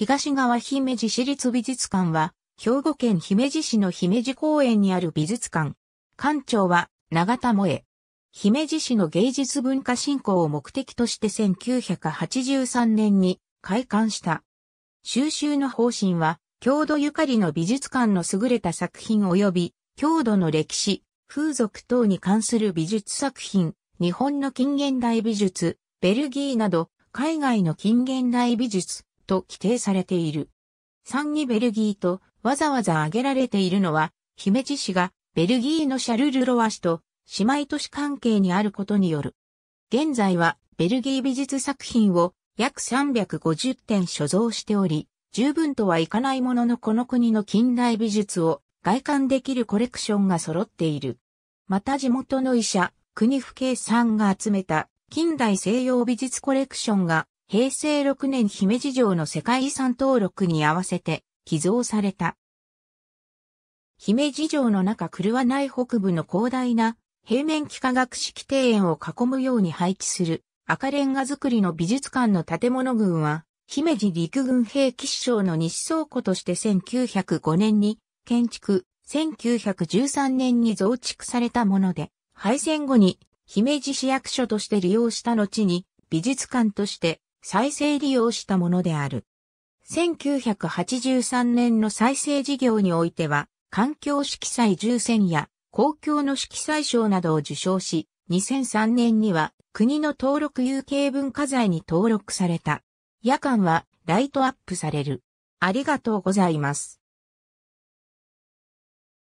東側姫路市立美術館は、兵庫県姫路市の姫路公園にある美術館。館長は、長田萌え。姫路市の芸術文化振興を目的として1983年に開館した。収集の方針は、郷土ゆかりの美術館の優れた作品及び、郷土の歴史、風俗等に関する美術作品、日本の近現代美術、ベルギーなど、海外の近現代美術、と規定されている。3にベルギーとわざわざ挙げられているのは、姫路市がベルギーのシャルルロワ市と姉妹都市関係にあることによる。現在はベルギー美術作品を約350点所蔵しており、十分とはいかないもののこの国の近代美術を外観できるコレクションが揃っている。また地元の医者、国府警さんが集めた近代西洋美術コレクションが平成6年姫路城の世界遺産登録に合わせて寄贈された。姫路城の中狂わない北部の広大な平面幾何学式庭園を囲むように配置する赤レンガ造りの美術館の建物群は姫路陸軍兵器師匠の西倉庫として1905年に建築、1913年に増築されたもので、敗戦後に姫路市役所として利用した後に美術館として再生利用したものである。1983年の再生事業においては、環境色彩重選や公共の色彩賞などを受賞し、2003年には国の登録有形文化財に登録された。夜間はライトアップされる。ありがとうございます。